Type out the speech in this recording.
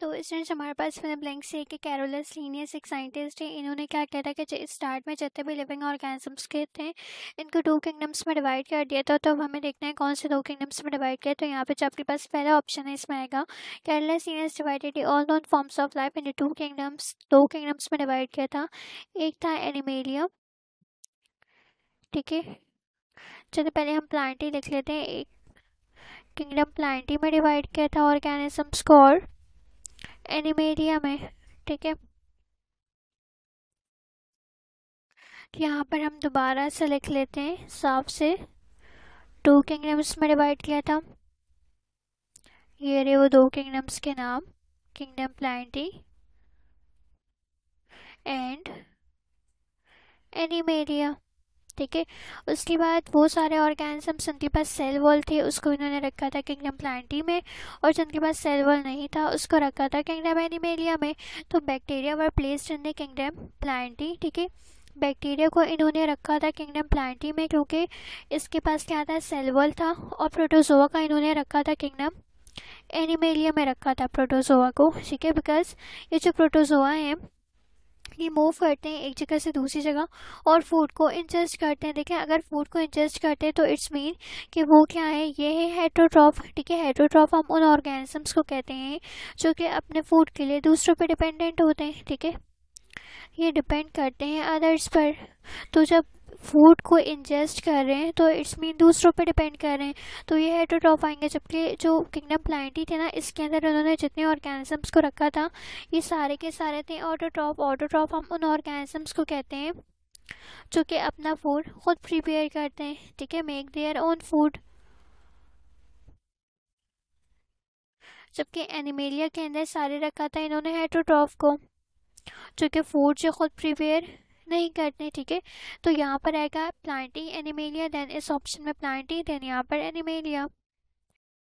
तो स्टूडेंट्स हमारे पास film blank से एक कैरोलस लीनियस एक साइंटिस्ट है इन्होंने क्या किया था कि स्टार्ट में जितने भी लिविंग ऑर्गेनिजम्स के थे इनको दो किंगडम्स में डिवाइड कर दिया था तो अब हमें देखना है कौन से दो किंगडम्स में डिवाइड किया तो यहाँ पे जो आपके पास पहला ऑप्शन है इसमें आएगा Carolus Linnaeus divided all known forms of life into kingdoms दो किंगडम्स में डिवाइड किया था एक था एनिमेलिया ठीक है चलो पहले हम प्लांट ही लिख लेते हैं एक किंगडम प्लांटी में डिवाइड किया था ऑर्गेनिजम्स को और एनिमेरिया में ठीक है तो यहाँ पर हम दोबारा से लिख लेते हैं साफ से टू किंगडम्स में डिवाइड किया था ये रहे वो दो किंगडम्स के नाम किंगडम प्लांटी एंड एनिमेरिया ठीक है उसके बाद वो सारे ऑर्गेनिज्म जिनके पास सेल वॉल थे उसको इन्होंने रखा था किंगडम प्लांटी में और जिनके पास सेल वॉल नहीं था उसको रखा था किंगडम एनिमेलिया में तो bacteria were placed in the kingdom Plantae ठीक है बैक्टीरिया को इन्होंने रखा था किंगडम प्लांटी में क्योंकि इसके पास क्या था वॉल था और प्रोटोजोआ का इन्होंने रखा था किंगडम एनिमेलिया में रखा था प्रोटोजोआ को ठीक है बिकॉज ये जो प्रोटोजोआ है अपनी मूव करते हैं एक जगह से दूसरी जगह और फूड को इंजस्ट करते हैं देखें अगर फूड को इंजस्ट करते हैं तो इट्स मीन कि वो क्या है ये है हेट्रोट्रॉफ ठीक है हेट्रोट्रॉफ हम उन ऑर्गेनिजम्स को कहते हैं जो कि अपने फूड के लिए दूसरों पर डिपेंडेंट होते हैं ठीक है ये डिपेंड करते हैं अदर्स पर तो जब फूड को इंजेस्ट कर रहे हैं तो इट्स मीन दूसरों पे डिपेंड कर रहे हैं तो ये हेटरोट्रॉफ आएंगे जबकि जो किंगडम ही थे ना इसके अंदर उन्होंने जितने ऑर्गेनिजम्स को रखा था ये सारे के सारे थे ऑटोट्रॉफ ऑटोट्रॉफ हम उन ऑर्गेनिजम्स को कहते हैं जो कि अपना फूड खुद प्रिपेयर करते हैं ठीक है मेक देयर ओन फूड जबकि एनिमेलिया के अंदर सारे रखा था इन्होंने हेटरोट्रॉफ को जो कि फूड जो खुद प्रिपेयर नहीं करते ठीक है तो यहाँ पर आएगा प्लांटिंग एनिमेलिया देन इस ऑप्शन में प्लांटिंग देन यहाँ पर एनिमेलिया